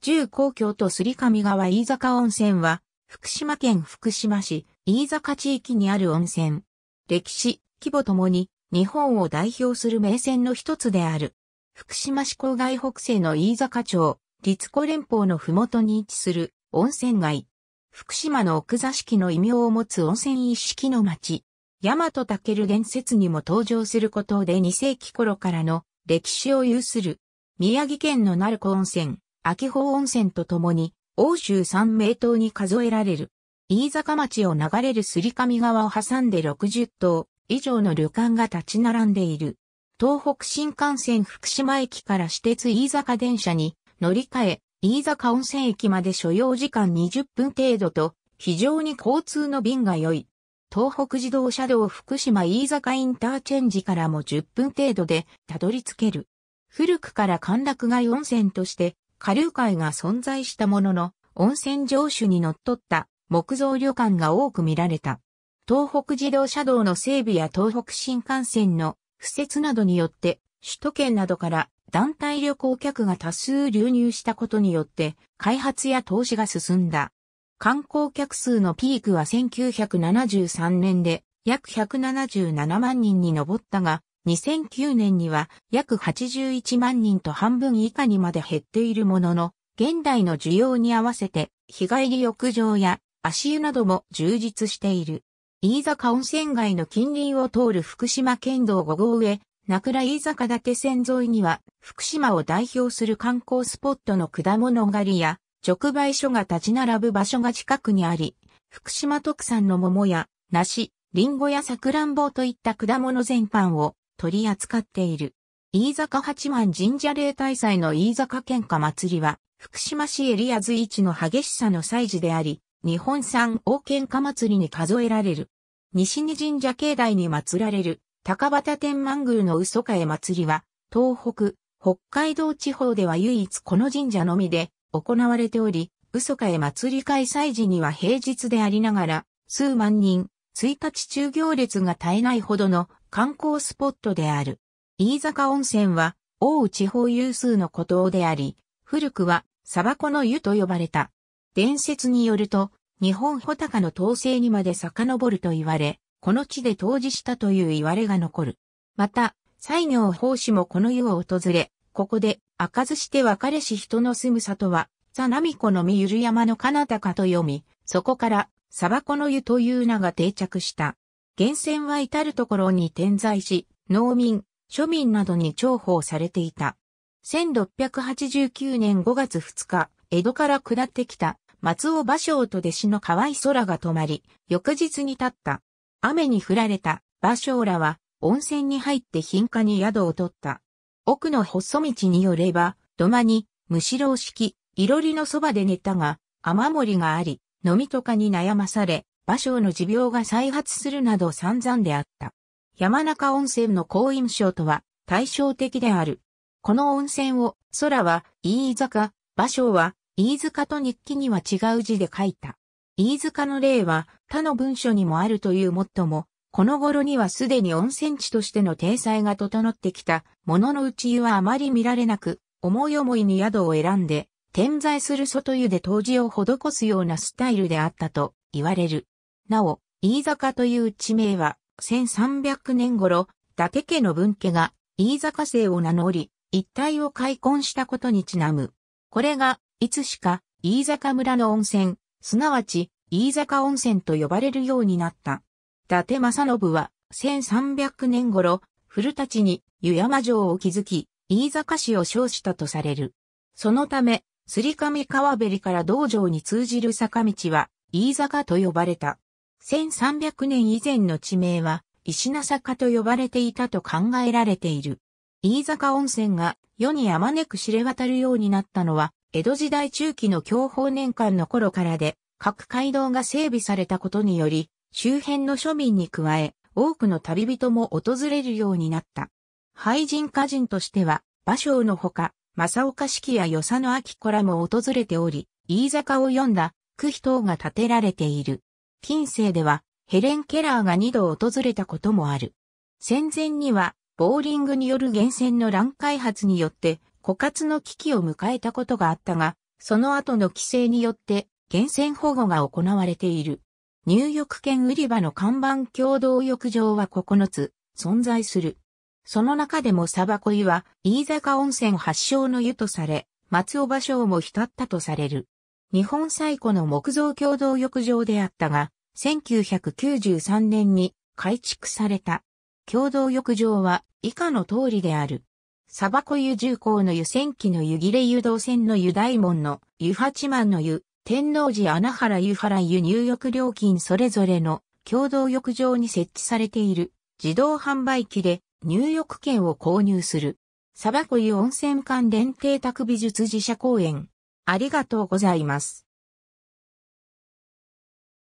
十皇居とすり上川飯坂温泉は、福島県福島市飯坂地域にある温泉。歴史、規模ともに、日本を代表する名泉の一つである。福島市郊外北西の飯坂町、立子連峰の麓に位置する温泉街。福島の奥座敷の異名を持つ温泉一式の町。大和武伝説にも登場することで2世紀頃からの歴史を有する。宮城県の鳴子温泉。秋保温泉とともに、欧州三名島に数えられる。飯坂町を流れるすり上川を挟んで60棟以上の旅館が立ち並んでいる。東北新幹線福島駅から私鉄飯坂電車に乗り換え、飯坂温泉駅まで所要時間20分程度と、非常に交通の便が良い。東北自動車道福島飯坂インターチェンジからも10分程度でたどり着ける。古くから歓楽街温泉として下流海が存在したものの、温泉城主にのっとった木造旅館が多く見られた。東北自動車道の整備や東北新幹線の敷設などによって、首都圏などから団体旅行客が多数流入したことによって、開発や投資が進んだ。観光客数のピークは1973年で約177万人に上ったが、2009年には約81万人と半分以下にまで減っているものの、現代の需要に合わせて日帰り浴場や足湯なども充実している。飯坂温泉街の近隣を通る福島県道5号上、名倉飯坂立線沿いには、福島を代表する観光スポットの果物狩りや、直売所が立ち並ぶ場所が近くにあり、福島特産の桃や、梨、リンゴやサクランボといった果物全般を取り扱っている。飯坂八幡神社礼大祭の飯坂喧嘩祭りは、福島市エリア随一の激しさの祭事であり、日本産大喧嘩祭りに数えられる。西に神社境内に祀られる、高畑天満宮の嘘かえ祭りは、東北、北海道地方では唯一この神社のみで行われており、嘘かえ祭り開催時には平日でありながら、数万人、1日中行列が絶えないほどの観光スポットである。飯坂温泉は、大内地方有数の孤島であり、古くは、砂漠の湯と呼ばれた。伝説によると、日本穂高の統制にまで遡ると言われ、この地で当時したという言われが残る。また、西行法師もこの湯を訪れ、ここで、開かずして別れし人の住む里は、ザナミコの御ゆる山の彼方かと読み、そこから、砂漠の湯という名が定着した。源泉は至るところに点在し、農民、庶民などに重宝されていた。1689年5月2日、江戸から下ってきた松尾芭蕉と弟子の河合空が泊まり、翌日に立った。雨に降られた芭蕉らは温泉に入って貧家に宿を取った。奥の細道によれば、土間に、むしろ式、いろりのそばで寝たが、雨漏りがあり、飲みとかに悩まされ、馬生の持病が再発するなど散々であった。山中温泉の好印象とは対照的である。この温泉を、空は、飯坂、馬生は、飯塚と日記には違う字で書いた。飯塚の例は、他の文書にもあるというもっとも、この頃にはすでに温泉地としての体裁が整ってきた、ものの内湯はあまり見られなく、思い思いに宿を選んで、点在する外湯で湯治を施すようなスタイルであったと言われる。なお、飯坂という地名は、1300年頃、伊達家の分家が飯坂姓を名乗り、一帯を開墾したことにちなむ。これが、いつしか、飯坂村の温泉、すなわち、飯坂温泉と呼ばれるようになった。伊達政信は、1300年頃、古立に湯山城を築き、飯坂市を称したとされる。そのため、すりかみ川べりから道場に通じる坂道は、飯坂と呼ばれた。1300年以前の地名は、石名坂と呼ばれていたと考えられている。飯坂温泉が世にあまねく知れ渡るようになったのは、江戸時代中期の享保年間の頃からで、各街道が整備されたことにより、周辺の庶民に加え、多くの旅人も訪れるようになった。廃人歌人としては、芭蕉のほか、正岡式や与謝野明子らも訪れており、飯坂を読んだ区碑等が建てられている。近世では、ヘレン・ケラーが2度訪れたこともある。戦前には、ボーリングによる源泉の乱開発によって、枯渇の危機を迎えたことがあったが、その後の規制によって、源泉保護が行われている。入浴券売り場の看板共同浴場は9つ存在する。その中でもサバコイは、飯坂温泉発祥の湯とされ、松尾芭蕉も浸ったとされる。日本最古の木造共同浴場であったが、1993年に改築された。共同浴場は以下の通りである。サバコ湯重工の湯千記の湯切れ湯道船の湯大門の湯八幡の湯、天王寺穴原湯原湯入浴料金それぞれの共同浴場に設置されている自動販売機で入浴券を購入する。サバコ湯温泉館連邸宅美術自社公演。ありがとうございます。